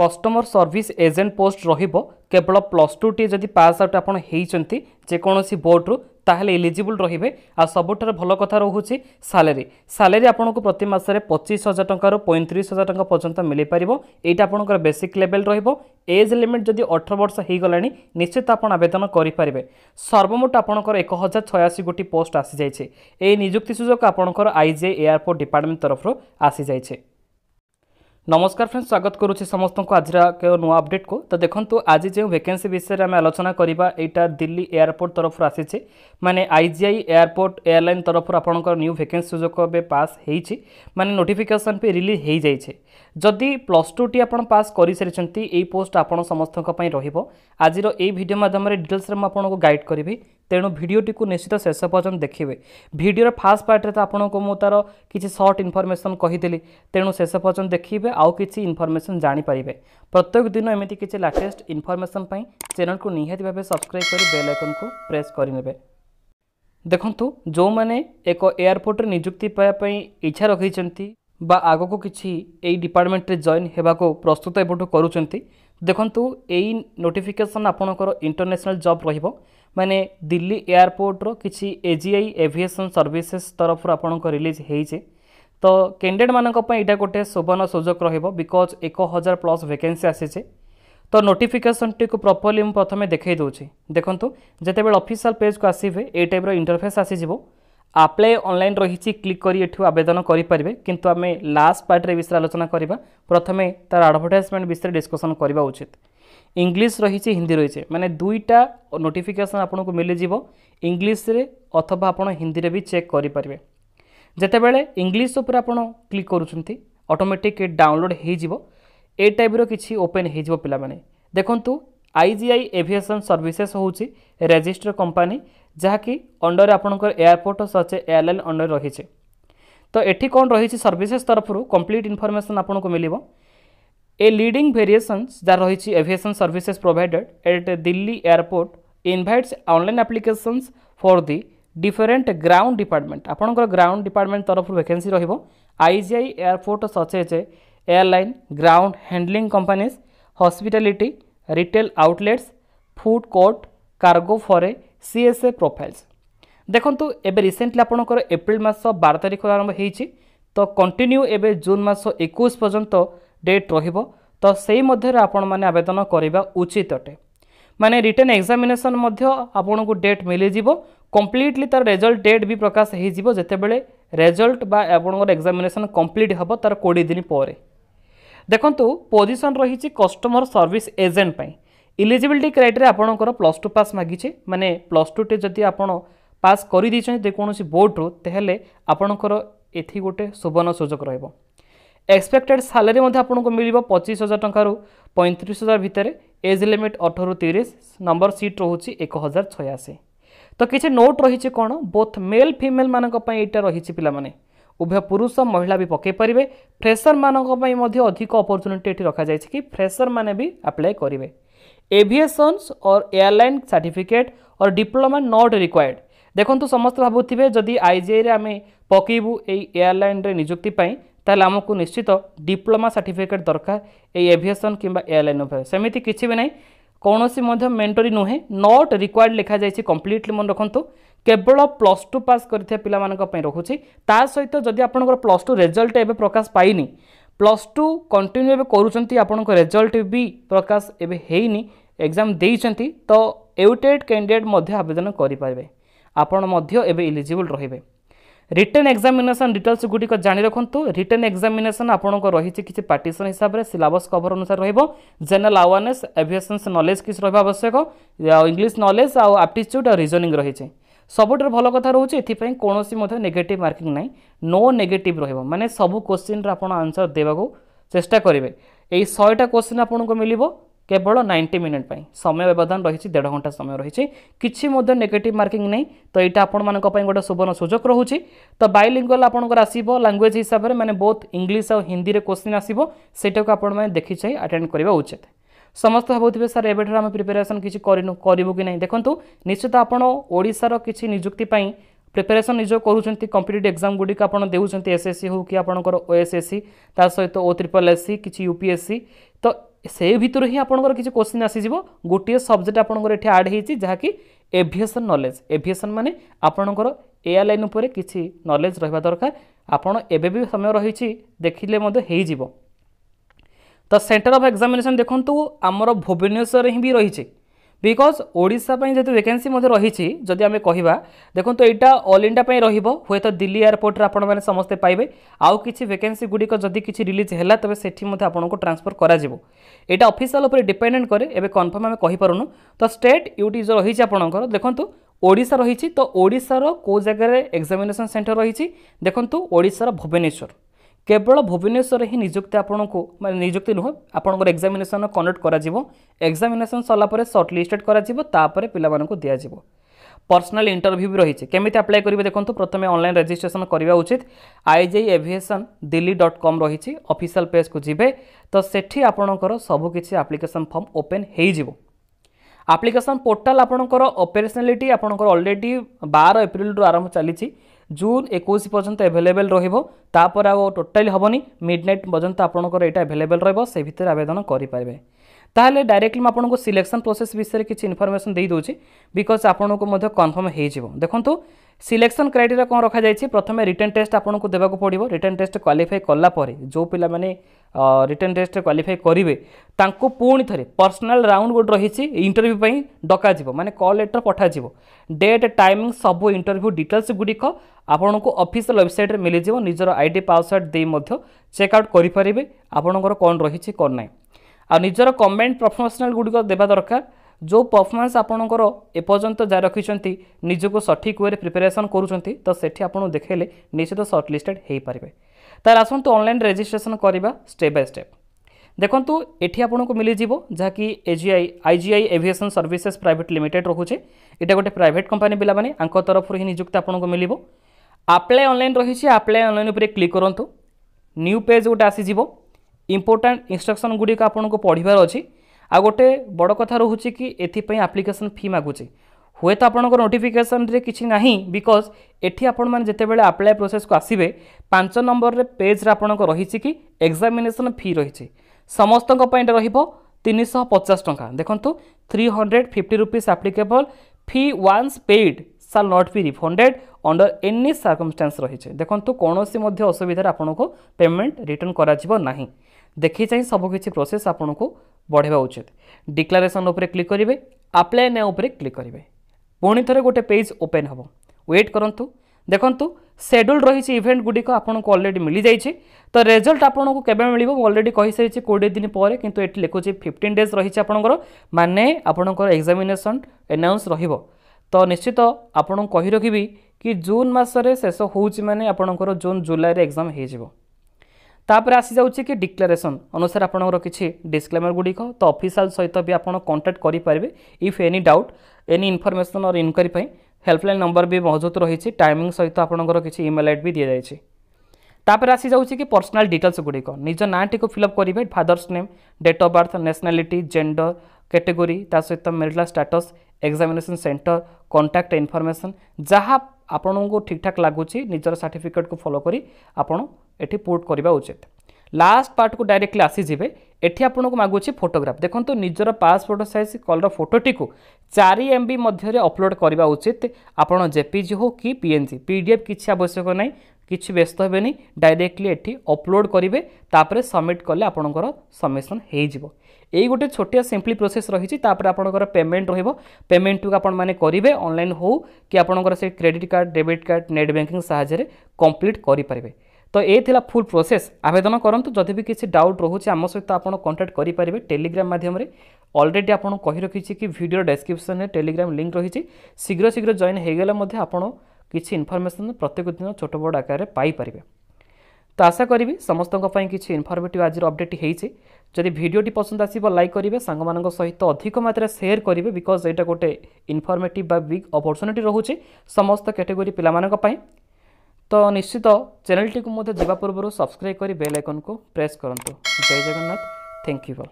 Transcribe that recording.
customer service agent post ରହିବ କେବଳ plus ଟୁଟିଏ ଯଦି ପାସ୍ ଆଉଟ୍ ଆପଣ ହୋଇଛନ୍ତି ଯେକୌଣସି ବୋର୍ଡ଼ରୁ ତାହେଲେ ଇଲିଜିବୁଲ୍ ରହିବେ ଆଉ ସବୁଠାରୁ ଭଲ କଥା ରହୁଛି ସାଲେରୀ ସାଲେରୀ ଆପଣଙ୍କୁ ପ୍ରତି ମାସରେ ପଚିଶ ହଜାର ଟଙ୍କାରୁ ପଇଁତିରିଶ ହଜାର ଟଙ୍କା ପର୍ଯ୍ୟନ୍ତ ମିଳିପାରିବ ଏଇଟା ଆପଣଙ୍କର ବେସିକ୍ ଲେଭେଲ୍ ରହିବ ଏଜ୍ ଲିମିଟ୍ ଯଦି ଅଠର ବର୍ଷ ହୋଇଗଲାଣି ନିଶ୍ଚିତ ଆପଣ ଆବେଦନ କରିପାରିବେ ସର୍ବମୋଟ ଆପଣଙ୍କର ଏକ ହଜାର ଛୟାଅଶୀ ଗୋଟି ପୋଷ୍ଟ ଆସିଯାଇଛି ଏହି ନିଯୁକ୍ତି ସୁଯୋଗ ଆପଣଙ୍କର ଆଇଜିଏ ଏୟାରପୋର୍ଟ ଡିପାର୍ଟମେଣ୍ଟ ତରଫରୁ ଆସିଯାଇଛି নমস্কার ফ্রেন্ডস স্বাগত করুছি সমস্ত আজর নূ আপডেট কু তো দেখুন আজ যে ভ্যাকেন্সি বিষয়ে আমি আলোচনা করা এইটা দিল্লি এয়ারপোর্ট তরফর আসিছে মানে আইজিআই এয়ারপোর্ট এয়ারলাইন তরফর আপনার নিউ ভ্যাকেন্সি সুযোগ এবে পাস হয়েছি মানে নোটিফিকেসন পে রিলিজ হয়ে যাই যদি প্লস টুটি আপনার পাস করে সারি এই পোস্ট আপনার সমস্ত রহব আজির এই ভিডিও মাধ্যমে ডিটেলসে আপনার গাইড করবি ତେଣୁ ଭିଡ଼ିଓଟିକୁ ନିଶ୍ଚିତ ଶେଷ ପର୍ଯ୍ୟନ୍ତ ଦେଖିବେ ଭିଡ଼ିଓର ଫାର୍ଷ୍ଟ ପାର୍ଟରେ ତ ଆପଣଙ୍କୁ ମୁଁ ତା'ର କିଛି ସର୍ଟ ଇନଫର୍ମେସନ୍ କହିଥିଲି ତେଣୁ ଶେଷ ପର୍ଯ୍ୟନ୍ତ ଦେଖିବେ ଆଉ କିଛି ଇନଫର୍ମେସନ୍ ଜାଣିପାରିବେ ପ୍ରତ୍ୟେକ ଦିନ ଏମିତି କିଛି ଲାଟେଷ୍ଟ ଇନଫର୍ମେସନ୍ ପାଇଁ ଚ୍ୟାନେଲ୍କୁ ନିହାତି ଭାବେ ସବସ୍କ୍ରାଇବ୍ କରି ବେଲ୍ ଆଇକନ୍କୁ ପ୍ରେସ୍ କରିନେବେ ଦେଖନ୍ତୁ ଯେଉଁମାନେ ଏକ ଏୟାରପୋର୍ଟରେ ନିଯୁକ୍ତି ପାଇବା ପାଇଁ ଇଚ୍ଛା ରଖିଛନ୍ତି ବା ଆଗକୁ କିଛି ଏଇ ଡିପାର୍ଟମେଣ୍ଟରେ ଜଏନ୍ ହେବାକୁ ପ୍ରସ୍ତୁତ ଏପଟୁ କରୁଛନ୍ତି ଦେଖନ୍ତୁ ଏଇ ନୋଟିଫିକେସନ୍ ଆପଣଙ୍କର ଇଣ୍ଟରନ୍ୟାସନାଲ୍ ଜବ୍ ରହିବ ମାନେ ଦିଲ୍ଲୀ ଏୟାରପୋର୍ଟର କିଛି A G I aviation services ତରଫରୁ ଆପଣଙ୍କ ରିଲିଜ୍ ହେଇଛି ତ କ୍ୟାଣ୍ଡିଡେଟ୍ମାନଙ୍କ ପାଇଁ ଏଇଟା ଗୋଟେ ସୁବର୍ଣ୍ଣ ସୁଯୋଗ ରହିବ ବିକଜ୍ ଏକ ହଜାର ପ୍ଲସ୍ ଭେକେନ୍ସି ଆସିଛି ତ ନୋଟିଫିକେସନ୍ଟିକୁ ପ୍ରପର୍ଲି ମୁଁ ପ୍ରଥମେ ଦେଖାଇ ଦେଉଛି ଦେଖନ୍ତୁ ଯେତେବେଳେ ଅଫିସିଆଲ୍ ପେଜ୍କୁ ଆସିବେ ଏଇ ଟାଇପ୍ର ଇଣ୍ଟରଫେସ୍ ଆସିଯିବ আপ্লাই অনলাইন রয়েছে ক্লিক করে এটি আবেদন করে পারে কিন্তু আমি লাস্ট পার্টরে বিষয়ে আলোচনা করা প্রথমে তার আডভর্টাইজমেন্ট বিষয়ে ডিসকসন করা উচিত ইংলিশ রয়েছে হিন্দি রয়েছে মানে দুইটা নোটিফিকেসন আপনার মিলিযোগ ইংলিশে অথবা আপনার হিন্দিরে বি চেক করে পারে যেতবে ইংলিশ উপরে আপনার ক্লিক করছেন অটোমেটিক ডাউনলোড হয়ে যাব এই টাইপ্র কিছু ওপেন হয়ে যাব পিলামানে দেখুন আইজিআই এভিয়েসন সর্ভিসেস হচ্ছে রেজিষ্টর কোম্পানি ଯାହାକି ଅଣ୍ଡରରେ ଆପଣଙ୍କର ଏୟାରପୋର୍ଟ ସଚେ ଏଲ୍ ଅଣ୍ଡର୍ ରହିଛି ତ ଏଠି କ'ଣ ରହିଛି ସର୍ଭିସେସ୍ ତରଫରୁ କମ୍ପ୍ଲିଟ୍ ଇନଫର୍ମେସନ୍ ଆପଣଙ୍କୁ ମିଳିବ ଏ ଲିଡିଂ ଭେରିଏସନ୍ସ ଯାହା ରହିଛି aviation services provided at Delhi airport invites online applications for the different ground department আপনার গ্রাউন্ড ডিপার্টমেন্ট তরফ ভ্যাকেন্সি রহব IGI airport such as airline ground handling companies hospitality retail outlets food court cargo for CSA profiles ଦେଖନ୍ତୁ ଏବେ recently ଆପଣଙ୍କର April ମାସ ବାର ତାରିଖରୁ ଆରମ୍ଭ ହେଇଛି ତ କଣ୍ଟିନ୍ୟୁ ଏବେ ଜୁନ୍ ମାସ ଏକୋଇଶ ପର୍ଯ୍ୟନ୍ତ ଡେଟ୍ ରହିବ ତ ସେଇ ମଧ୍ୟରେ ଆପଣମାନେ ଆବେଦନ କରିବା ଉଚିତ ଅଟେ ମାନେ ରିଟର୍ନ ଏକ୍ଜାମିନେସନ୍ ମଧ୍ୟ ଆପଣଙ୍କୁ ଡେଟ୍ ମିଳିଯିବ କମ୍ପ୍ଲିଟଲି ତା'ର ରେଜଲ୍ଟ ଡେଟ୍ ବି ପ୍ରକାଶ ହେଇଯିବ ଯେତେବେଳେ ରେଜଲ୍ଟ ବା ଆପଣଙ୍କର ଏକ୍ଜାମିନେସନ୍ କମ୍ପ୍ଲିଟ୍ ହେବ ତା'ର କୋଡ଼ିଏ ଦିନ ପରେ ଦେଖନ୍ତୁ ପୋଜିସନ୍ ରହିଛି କଷ୍ଟମର ସର୍ଭିସ୍ ଏଜେଣ୍ଟ ପାଇଁ ଇଲିଜିବିଲିଟି କ୍ରାଇଟେରିଆ ଆପଣଙ୍କର ପ୍ଲସ୍ ଟୁ ପାସ୍ ମାଗିଛି ମାନେ ପ୍ଲସ୍ ଟୁଟେ ଯଦି ଆପଣ ପାସ୍ କରିଦେଇଛନ୍ତି ଯେକୌଣସି ବୋର୍ଡ଼ରୁ ତାହେଲେ ଆପଣଙ୍କର ଏଠି ଗୋଟେ ସୁବର୍ଣ୍ଣ ସୁଯୋଗ ରହିବ ଏକ୍ସପେକ୍ଟେଡ୍ ସାଲାରୀ ମଧ୍ୟ ଆପଣଙ୍କୁ ମିଳିବ ପଚିଶ ହଜାର ଟଙ୍କାରୁ ପଇଁତିରିଶ ହଜାର ଭିତରେ ଏଜ୍ ଲିମିଟ୍ ଅଠରରୁ ତିରିଶ ନମ୍ବର ସିଟ୍ ରହୁଛି ଏକ ହଜାର ଛୟାଅଶୀ ତ କିଛି ନୋଟ୍ ରହିଛି କ'ଣ ବୋଥ୍ ମେଲ୍ ଫିମେଲ୍ମାନଙ୍କ ପାଇଁ ଏଇଟା ରହିଛି ପିଲାମାନେ ଉଭୟ ପୁରୁଷ ମହିଳା ବି ପକାଇ ପାରିବେ ଫ୍ରେସର୍ମାନଙ୍କ ପାଇଁ ମଧ୍ୟ ଅଧିକ ଅପରଚୁନିଟି ଏଠି ରଖାଯାଇଛି କି ଫ୍ରେସର୍ମାନେ ବି ଆପ୍ଲାଏ କରିବେ एभिएसन और एयरलाइन सर्टिफिकेट और डिप्लोमा नट रिक्वायर्ड ଦେଖନ୍ତୁ ସମସ୍ତେ ଭାବୁଥିବେ ଯଦି ଆଇଜିଆଇରେ ଆମେ ପକାଇବୁ ଏଇ ଏୟାରଲାଇନ୍ରେ ନିଯୁକ୍ତି ପାଇଁ ତାହେଲେ ଆମକୁ ନିଶ୍ଚିତ ଡିପ୍ଲୋମା ସାର୍ଟିଫିକେଟ୍ ଦରକାର ଏଇ ଏଭିଏସନ୍ କିମ୍ବା ଏୟାରଲାଇନ୍ ଉପରେ ସେମିତି କିଛି ବି ନାହିଁ କୌଣସି ମଧ୍ୟ ମେଣ୍ଟୋରୀ ନୁହେଁ ନଟ୍ ରିକ୍ୱାର୍ଡ଼ ଲେଖାଯାଇଛି କମ୍ପ୍ଲିଟଲି ମନେ ରଖନ୍ତୁ କେବଳ ପ୍ଲସ୍ ଟୁ ପାସ୍ କରିଥିବା ପିଲାମାନଙ୍କ ପାଇଁ ରହୁଛି ତା ସହିତ ଯଦି ଆପଣଙ୍କର ପ୍ଲସ୍ ଟୁ ରେଜଲ୍ଟ ଏବେ ପ୍ରକାଶ ପାଇନି প্লস টু কন্টিন্যু এবে করছেন আপনার রেজল্ট বি প্রকাশ এবে হয়নি এক্সাম দিয়েছেন তো এউটেড ক্যান্ডিডেট মধ্যে আবেদন করে পারবে আপনার মধ্যে এবে ইলিজিবল রহবে রিটেন এক্সামিনেসন ডিটেলস গুড়ি জাঁ রাখতু রিটেন এক্সামিনেসন আপনার রয়েছে কিছু পার্টিসন হিসাবে সিলাবস কভর অনুসারে রহব জেনারেল আওয়ারনেস এভিয়েসন নলেজ কিছু রহবা আবশ্যক ইংলিশ নলেজ আপ্টিচ্ୟୁড আর রিজনিং রয়েছে ସବୁଠାରୁ ଭଲ କଥା ରହୁଛି ଏଥିପାଇଁ କୌଣସି ମଧ୍ୟ ନେଗେଟିଭ୍ ମାର୍କିଂ ନାହିଁ ନୋ ନେଗେଟିଭ୍ ରହିବ ମାନେ ସବୁ କୋଶ୍ଚିନ୍ର ଆପଣ ଆନ୍ସର୍ ଦେବାକୁ ଚେଷ୍ଟା କରିବେ এই শহেটা কোশ্চিন আপনার মিলব কেবল নাইনটি মিনিট পাই সময় ব্যবধান রয়েছে দেড় ঘন্টা সময় রয়েছে কিছু মধ্যে নেগেটিভ মার্কিং নাই তো এইটা আপনার গোটে সুবর্ণ সুযোগ রয়েছে তো বাইলিঙ্গুয়াল আপনার আসব ল্যাঙ্গুয়েজ হিসাবে মানে বোথ ইংলিশ আ হিন্দি কোশ্চিন আসব সেটাকে আপনার দেখি চাই আটেড করা উচিত ସମସ୍ତେ ଭାବୁଥିବେ ସାର୍ ଏବେଠାରୁ ଆମେ ପ୍ରିପାରେସନ୍ କିଛି କରିନୁ କରିବୁ କି ନାହିଁ ଦେଖନ୍ତୁ ନିଶ୍ଚିତ ଆପଣ ଓଡ଼ିଶାର କିଛି ନିଯୁକ୍ତି ପାଇଁ ପ୍ରିପାରେସନ୍ ନିଜ କରୁଛନ୍ତି କମ୍ପିଟେଟିଭ୍ ଏକ୍ଜାମ୍ ଗୁଡ଼ିକ ଆପଣ ଦେଉଛନ୍ତି ଏସ୍ଏସ୍ସି ହେଉ କି ଆପଣଙ୍କର ଓଏସ୍ଏସ୍ସି ତା ସହିତ ଓ ତ୍ରିପଲ୍ ଏସ୍ସି କିଛି ୟୁପିଏସ୍ସି ତ ସେ ଭିତରୁ ହିଁ ଆପଣଙ୍କର କିଛି କୋଶ୍ଚିନ୍ ଆସିଯିବ ଗୋଟିଏ ସବଜେକ୍ଟ ଆପଣଙ୍କର ଏଠି ଆଡ଼୍ ହେଇଛି ଯାହାକି ଏଭିଏସନ୍ ନଲେଜ୍ ଏଭିଏସନ୍ ମାନେ ଆପଣଙ୍କର ଏୟାର ଲାଇନ୍ ଉପରେ କିଛି ନଲେଜ୍ ରହିବା ଦରକାର ଆପଣ ଏବେ ବି ସମୟ ରହିଛି ଦେଖିଲେ ମଧ୍ୟ ହେଇଯିବ ତ ସେଣ୍ଟର ଅଫ୍ ଏକ୍ଜାମିନେସନ୍ ଦେଖନ୍ତୁ ଆମର ଭୁବନେଶ୍ୱରରେ ହିଁ ବି ରହିଛି ବିକଜ୍ ଓଡ଼ିଶା ପାଇଁ ଯେହେତୁ ଭେକେନ୍ସି ମଧ୍ୟ ରହିଛି ଯଦି ଆମେ କହିବା ଦେଖନ୍ତୁ ଏଇଟା ଅଲ୍ ଇଣ୍ଡିଆ ପାଇଁ ରହିବ ହୁଏତ ଦିଲ୍ଲୀ ଏୟାରପୋର୍ଟରେ ଆପଣମାନେ ସମସ୍ତେ ପାଇବେ ଆଉ କିଛି ଭେକେନ୍ସି ଗୁଡ଼ିକ ଯଦି କିଛି ରିଲିଜ୍ ହେଲା ତେବେ ସେଠି ମଧ୍ୟ ଆପଣଙ୍କୁ ଟ୍ରାନ୍ସଫର୍ କରାଯିବ ଏଇଟା ଅଫିସିଆଲ୍ ଉପରେ ଡିପେଣ୍ଡେଣ୍ଟ କରେ ଏବେ କନଫର୍ମ ଆମେ କହିପାରୁନୁ ତ ଷ୍ଟେଟ୍ ୟୁଟି ଯେଉଁ ରହିଛି ଆପଣଙ୍କର ଦେଖନ୍ତୁ ଓଡ଼ିଶା ରହିଛି ତ ଓଡ଼ିଶାର କେଉଁ ଜାଗାରେ ଏକ୍ଜାମିନେସନ୍ ସେଣ୍ଟର୍ ରହିଛି ଦେଖନ୍ତୁ ଓଡ଼ିଶାର ଭୁବନେଶ୍ୱର କେବଳ ଭୁବନେଶ୍ୱରରେ ହିଁ ନିଯୁକ୍ତି ଆପଣଙ୍କୁ ମାନେ ନିଯୁକ୍ତି ନୁହଁ ଆପଣଙ୍କର ଏକ୍ଜାମିନେସନ୍ କଣ୍ଡକ୍ଟ କରାଯିବ ଏକ୍ଜାମିନେସନ୍ ସରିଲା ପରେ ସର୍ଟ ଲିଷ୍ଟେଡ଼ କରାଯିବ ତାପରେ ପିଲାମାନଙ୍କୁ ଦିଆଯିବ ପର୍ସନାଲ୍ ଇଣ୍ଟରଭ୍ୟୁ ବି ରହିଛି କେମିତି ଆପ୍ଲାଏ କରିବେ ଦେଖନ୍ତୁ ପ୍ରଥମେ ଅନ୍ଲାଇନ୍ ରେଜିଷ୍ଟ୍ରେସନ୍ କରିବା ଉଚିତ IGI aviation Delhi dot com ରହିଛି ଅଫିସିଆଲ୍ ପେଜ୍କୁ ଯିବେ ତ ସେଠି ଆପଣଙ୍କର ସବୁକିଛି ଆପ୍ଲିକେସନ୍ ଫର୍ମ ଓପେନ୍ ହେଇଯିବ ଆପ୍ଲିକେସନ୍ ପୋର୍ଟାଲ୍ ଆପଣଙ୍କର ଅପରେସନାଲିଟି ଆପଣଙ୍କର ଅଲରେଡ଼ି ବାର ଏପ୍ରିଲରୁ ଆରମ୍ଭ ଚାଲିଛି জুন একুশ পর্যন্ত এভেলেবেল রহব তাপরে আও টোটালি হবনি মিড নাইট পর্যন্ত আপনার এটা এভেলেবেল রহব সেই ভিতরে আবেদন করে পারবে তাহলে ডাইরেক্টলি মু আপনার সিলেকশন প্রোসেস বিষয়ে কিছু ইনফরমেশন দিয়ে দেছি বিকজ আপনার কনফর্ম হয়ে যাব দেখুন সিলেকশন ক্রাইটেরিয়া କ'ଣ ରଖାଯାଇଛି ପ୍ରଥମେ ରିଟର୍ଣ୍ଣ ଟେଷ୍ଟ ଆପଣଙ୍କୁ ଦେବାକୁ ପଡ଼ିବ ରିଟର୍ଣ୍ଣ ଟେଷ୍ଟ କ୍ୱାଲିଫାଇ କଲା ପରେ ଯେଉଁ ପିଲାମାନେ ରିଟର୍ଣ୍ଣ ଟେଷ୍ଟରେ କ୍ୱାଲିଫାଇ କରିବେ ତାଙ୍କୁ ପୁଣି ଥରେ ପର୍ସନାଲ୍ ରାଉଣ୍ଡ ଗୋଟେ ରହିଛି ଇଣ୍ଟରଭ୍ୟୁ ପାଇଁ ଡକାଯିବ ମାନେ କଲ୍ ଲେଟର୍ ପଠାଯିବ ଡେଟ୍ ଟାଇମିଂ ସବୁ ଇଣ୍ଟରଭ୍ୟୁ ଡିଟେଲ୍ସ ଗୁଡ଼ିକ ଆପଣଙ୍କୁ ଅଫିସିଆଲ୍ ୱେବସାଇଟ୍ରେ ମିଳିଯିବ ନିଜର ଆଇ ଡି ପାସୱାର୍ଡ଼ ଦେଇ ମଧ୍ୟ ଚେକ୍ଆଉଟ୍ କରିପାରିବେ ଆପଣଙ୍କର କ'ଣ ରହିଛି କ'ଣ ନାହିଁ ଆଉ ନିଜର କମେଣ୍ଟ ପ୍ରଫେସନାଲ୍ ଗୁଡ଼ିକ ଦେବା ଦରକାର ଯେଉଁ ପରଫର୍ମାନ୍ସ ଆପଣଙ୍କର ଏପର୍ଯ୍ୟନ୍ତ ଯାହା ରଖିଛନ୍ତି ନିଜକୁ ସଠିକ୍ ୱେରେ ପ୍ରିପାରେସନ୍ କରୁଛନ୍ତି ତ ସେଠି ଆପଣଙ୍କୁ ଦେଖାଇଲେ ନିଶ୍ଚିତ ସର୍ଟ ଲିଷ୍ଟେଡ଼୍ ହୋଇପାରିବେ ତାହେଲେ ଆସନ୍ତୁ ଅନଲାଇନ୍ ରେଜିଷ୍ଟ୍ରେସନ୍ କରିବା ଷ୍ଟେପ୍ ବାଇ ଷ୍ଟେପ୍ ଦେଖନ୍ତୁ ଏଠି ଆପଣଙ୍କୁ ମିଳିଯିବ ଯାହାକି AGI I aviation services private limited ରହୁଛି ଏଇଟା ଗୋଟେ ପ୍ରାଇଭେଟ୍ କମ୍ପାନୀ ପିଲାମାନେ ଆଙ୍କ ତରଫରୁ ହିଁ ନିଯୁକ୍ତି ଆପଣଙ୍କୁ ମିଳିବ ଆପ୍ଲାଏ ଅନଲାଇନ୍ ରହିଛି ଆପ୍ଲାଏ ଅନଲାଇନ୍ ଉପରେ କ୍ଲିକ୍ କରନ୍ତୁ ନ୍ୟୁ ପେଜ୍ ଗୋଟେ ଆସିଯିବ ଇମ୍ପୋର୍ଟାଣ୍ଟ ଇନ୍ଷ୍ଟ୍ରକ୍ସନ୍ ଗୁଡ଼ିକ ଆପଣଙ୍କୁ ପଢ଼ିବାର ଅଛି ଆଉ ଗୋଟେ ବଡ଼ କଥା ରହୁଛି କି ଏଥିପାଇଁ ଆପ୍ଲିକେସନ୍ ଫି ମାଗୁଛି ହୁଏତ ଆପଣଙ୍କ ନୋଟିଫିକେସନ୍ରେ କିଛି ନାହିଁ ବିକଜ୍ ଏଠି ଆପଣମାନେ ଯେତେବେଳେ ଆପ୍ଲାଏ ପ୍ରୋସେସ୍କୁ ଆସିବେ ପାଞ୍ଚ ନମ୍ବରରେ ପେଜ୍ରେ ଆପଣଙ୍କ ରହିଛି କି ଏକ୍ଜାମିନେସନ୍ ଫି ରହିଛି ସମସ୍ତଙ୍କ ପାଇଁ ଏଇଟା ରହିବ ତିନିଶହ ପଚାଶ ଟଙ୍କା ଦେଖନ୍ତୁ three hundred fifty rupees applicable fee once paid shall not be refunded under any circumstance ରହିଛି ଦେଖନ୍ତୁ କୌଣସି ମଧ୍ୟ ଅସୁବିଧାରେ ଆପଣଙ୍କୁ ପେମେଣ୍ଟ ରିଟର୍ଣ୍ଣ କରାଯିବ ନାହିଁ ଦେଖି ଚାହିଁ ସବୁକିଛି ପ୍ରୋସେସ୍ ଆପଣଙ୍କୁ ବଢ଼େଇବା ଉଚିତ ଡିକ୍ଲାରେସନ୍ ଉପରେ କ୍ଲିକ୍ କରିବେ ଆପ୍ଲାଏ ନ୍ୟାୟ ଉପରେ କ୍ଲିକ୍ କରିବେ ପୁଣି ଥରେ ଗୋଟେ ପେଜ୍ ଓପେନ୍ ହେବ ୱେଟ୍ କରନ୍ତୁ ଦେଖନ୍ତୁ ସେଡ୍ୟୁଲ୍ ରହିଛି ଇଭେଣ୍ଟ ଗୁଡ଼ିକ ଆପଣଙ୍କୁ ଅଲରେଡ଼ି ମିଳିଯାଇଛି ତ ରେଜଲ୍ଟ ଆପଣଙ୍କୁ କେବେ ମିଳିବ ମୁଁ ଅଲରେଡ଼ି କହିସାରିଛି କୋଡ଼ିଏ ଦିନ ପରେ କିନ୍ତୁ ଏଠି ଲେଖୁଛି ଫିଫ୍ଟିନ୍ ଡେଜ୍ ରହିଛି ଆପଣଙ୍କର ମାନେ ଆପଣଙ୍କର ଏକ୍ଜାମିନେସନ୍ ଆନାଉନ୍ସ ରହିବ ତ ନିଶ୍ଚିତ ଆପଣଙ୍କୁ କହି ରଖିବି କି ଜୁନ୍ ମାସରେ ଶେଷ ହେଉଛି ମାନେ ଆପଣଙ୍କର ଜୁନ୍ ଜୁଲାଇରେ ଏକ୍ଜାମ୍ ହୋଇଯିବ তাপরে আসিযাচ্ছে কি ডিক্লারেসন অনুসারে আপনার কিছু ডিসক্লেমর গুড়িক তো অফিসাল সহিত বি আপনার কন্টাক্ট করে পারবে if any doubt any information or inquiry পাই হেল্পলাইন নম্বর বি মজুদ রয়েছে টাইমিং সহিত আপনার কিছু ইমেল আইড বি দিয়ে যাইছে তাপরে আসি যাচ্ছে কি পর্সনাল ডিটেলস গুড়িক নিজ নাঁটি ফিলঅপ করবে father's name date of birth nationality gender category তা সহিত marital status examination center contact information যা ଆପଣଙ୍କୁ ଠିକ୍ଠାକ୍ ଲାଗୁଛି ନିଜର ସାର୍ଟିଫିକେଟ୍କୁ ଫଲୋ କରି ଆପଣ এটি পুট করা উচিত লাস্ট পার্টক ডাইরেক্টলি আসিযে এটি আপনার মাগুছি ফটোগ্রাফ দেখুন নিজের পাসপোর্ট সাইজ কলর ফটোটি চারি এমবি মধ্যে অপলোড করা উচিত আপনার জেপিজি হো কি পিএনজি পিডিএফ কিছু আবশ্যক নাই কিছু ব্যস্ত হবেনি ডাইরেক্টলি এটি অপলোড করবে তাপরে সবমিট কলে আপনার সবমিশন হয়ে যাব এই গোটে ছোটিয়া সিম্পলি প্রোসেস রয়েছে তাপরে আপনার পেমেন্ট রহব পেমেন্টটু আপনার মানে করবে অনলাইন হো কি আপনার সেই credit card debit card net banking সাহায্যে কমপ্লিট করে ତ ଏ ଥିଲା ଫୁଲ୍ ପ୍ରୋସେସ୍ ଆବେଦନ କରନ୍ତୁ ଯଦି ବି କିଛି ଡାଉଟ୍ ରହୁଛି ଆମ ସହିତ ଆପଣ କଣ୍ଟାକ୍ଟ କରିପାରିବେ ଟେଲିଗ୍ରାମ ମାଧ୍ୟମରେ অলরেডি আপনার কহি রাখি কি ভিডিও ডেসক্রিপশনে টেলিগ্রাম লিঙ্ক রয়েছে শীঘ্র শীঘ্র জয়েন হয়ে গেলে মধ্যে আপনার কিছু ইনফরমেশন প্রত্যেক দিন ছোট বড় আকারে পাইপারে তো আশা করবি সমস্ত কিছু ইনফরমেটিভ আজ অপডেট হয়েছে যদি ভিডিওটি পছন্দ আসব লাইক করবে সাংগ সহিত অধিক মাত্রায় সেয়ার করবে বিকজ এটা গোটে ইনফরমেটিভ বা বিগ অপরচুনিটি রয়েছে সমস্ত ক্যাটেগোরি পিলা ତ ନିଶ୍ଚିତ ଚ୍ୟାନେଲଟିକୁ ମଧ୍ୟ ଯିବା ପୂର୍ବରୁ ସବସ୍କ୍ରାଇବ୍ କରି ବେଲ୍ ଆଇକନ୍କୁ ପ୍ରେସ୍ କରନ୍ତୁ ଜୟ ଜଗନ୍ନାଥ ଥ୍ୟାଙ୍କ ୟୁ